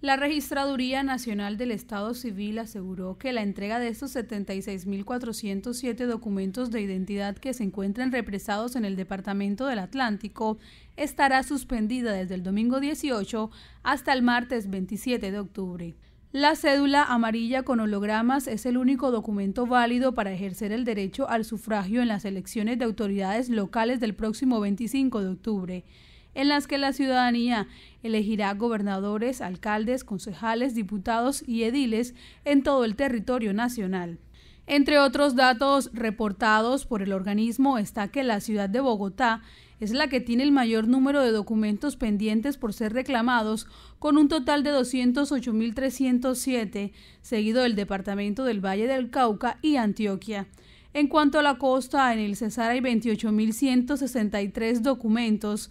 La Registraduría Nacional del Estado Civil aseguró que la entrega de estos 76.407 documentos de identidad que se encuentran represados en el Departamento del Atlántico estará suspendida desde el domingo 18 hasta el martes 27 de octubre. La cédula amarilla con hologramas es el único documento válido para ejercer el derecho al sufragio en las elecciones de autoridades locales del próximo 25 de octubre en las que la ciudadanía elegirá gobernadores, alcaldes, concejales, diputados y ediles en todo el territorio nacional. Entre otros datos reportados por el organismo está que la ciudad de Bogotá es la que tiene el mayor número de documentos pendientes por ser reclamados, con un total de 208.307, seguido del Departamento del Valle del Cauca y Antioquia. En cuanto a la costa, en el Cesar hay 28.163 documentos,